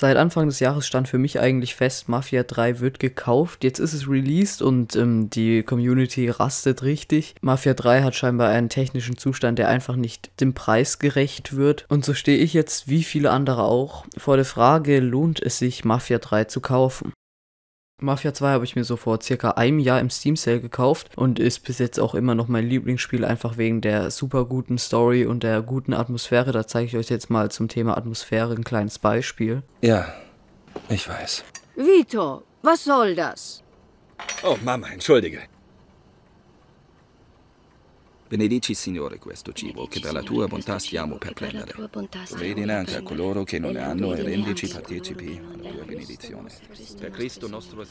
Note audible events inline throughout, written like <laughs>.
Seit Anfang des Jahres stand für mich eigentlich fest, Mafia 3 wird gekauft. Jetzt ist es released und ähm, die Community rastet richtig. Mafia 3 hat scheinbar einen technischen Zustand, der einfach nicht dem Preis gerecht wird. Und so stehe ich jetzt, wie viele andere auch, vor der Frage, lohnt es sich, Mafia 3 zu kaufen? Mafia 2 habe ich mir so vor circa einem Jahr im Steam Sale gekauft und ist bis jetzt auch immer noch mein Lieblingsspiel, einfach wegen der super guten Story und der guten Atmosphäre. Da zeige ich euch jetzt mal zum Thema Atmosphäre ein kleines Beispiel. Ja, ich weiß. Vito, was soll das? Oh Mama, entschuldige. Benedici, Signore, questo cibo che per la tua bontà stiamo per prendere. Vedine anche a coloro che non hanno e rendici partecipi alla tua benedizione.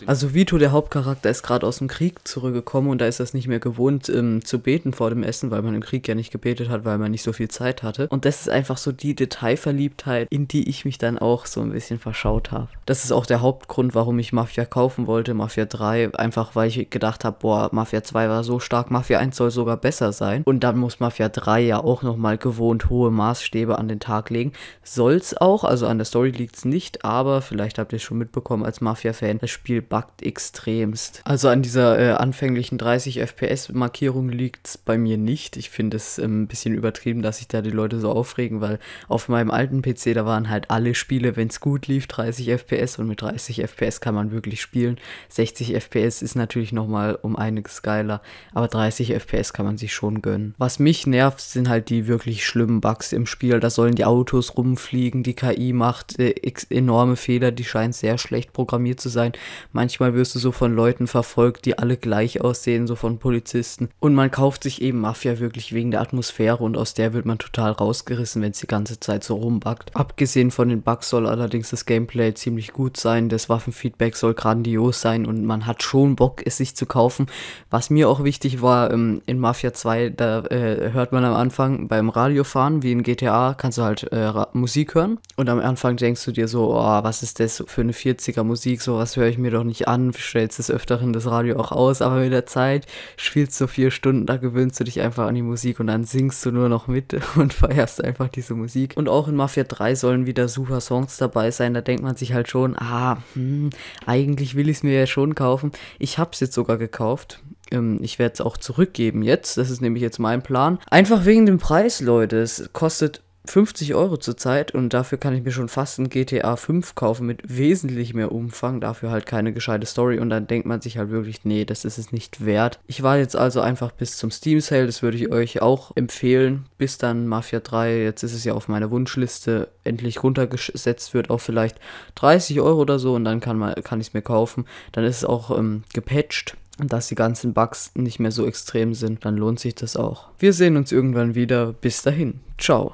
Also Vito, der Hauptcharakter, ist gerade aus dem Krieg zurückgekommen und da ist es nicht mehr gewohnt ähm, zu beten vor dem Essen, weil man im Krieg ja nicht gebetet hat, weil man nicht so viel Zeit hatte. Und das ist einfach so die Detailverliebtheit, in die ich mich dann auch so ein bisschen verschaut habe. Das ist auch der Hauptgrund, warum ich Mafia kaufen wollte, Mafia 3, einfach weil ich gedacht habe, boah, Mafia 2 war so stark, Mafia 1 soll sogar besser sein sein. Und dann muss Mafia 3 ja auch nochmal gewohnt hohe Maßstäbe an den Tag legen. Soll's auch, also an der Story liegt es nicht, aber vielleicht habt ihr es schon mitbekommen als Mafia-Fan, das Spiel buggt extremst. Also an dieser äh, anfänglichen 30 FPS-Markierung liegt es bei mir nicht. Ich finde es ein ähm, bisschen übertrieben, dass sich da die Leute so aufregen, weil auf meinem alten PC, da waren halt alle Spiele, wenn es gut lief, 30 FPS und mit 30 FPS kann man wirklich spielen. 60 FPS ist natürlich nochmal um einiges geiler, aber 30 FPS kann man sich schon gönnen. Was mich nervt, sind halt die wirklich schlimmen Bugs im Spiel. Da sollen die Autos rumfliegen, die KI macht äh, enorme Fehler, die scheint sehr schlecht programmiert zu sein. Manchmal wirst du so von Leuten verfolgt, die alle gleich aussehen, so von Polizisten. Und man kauft sich eben Mafia wirklich wegen der Atmosphäre und aus der wird man total rausgerissen, wenn es die ganze Zeit so rumbackt. Abgesehen von den Bugs soll allerdings das Gameplay ziemlich gut sein, das Waffenfeedback soll grandios sein und man hat schon Bock, es sich zu kaufen. Was mir auch wichtig war, ähm, in Mafia 2 da äh, hört man am Anfang beim Radiofahren, wie in GTA, kannst du halt äh, Musik hören. Und am Anfang denkst du dir so, oh, was ist das für eine 40er Musik, sowas höre ich mir doch nicht an, stellst des Öfteren das Radio auch aus, aber mit der Zeit spielst du vier Stunden, da gewöhnst du dich einfach an die Musik und dann singst du nur noch mit <laughs> und feierst einfach diese Musik. Und auch in Mafia 3 sollen wieder super Songs dabei sein, da denkt man sich halt schon, ah, hm, eigentlich will ich es mir ja schon kaufen. Ich habe es jetzt sogar gekauft ähm, ich werde es auch zurückgeben jetzt. Das ist nämlich jetzt mein Plan. Einfach wegen dem Preis, Leute. Es kostet 50 Euro zurzeit und dafür kann ich mir schon fast ein GTA 5 kaufen mit wesentlich mehr Umfang, dafür halt keine gescheite Story und dann denkt man sich halt wirklich, nee, das ist es nicht wert. Ich war jetzt also einfach bis zum Steam Sale, das würde ich euch auch empfehlen, bis dann Mafia 3, jetzt ist es ja auf meiner Wunschliste, endlich runtergesetzt wird auf vielleicht 30 Euro oder so und dann kann, kann ich es mir kaufen. Dann ist es auch ähm, gepatcht, dass die ganzen Bugs nicht mehr so extrem sind, dann lohnt sich das auch. Wir sehen uns irgendwann wieder. Bis dahin. Ciao.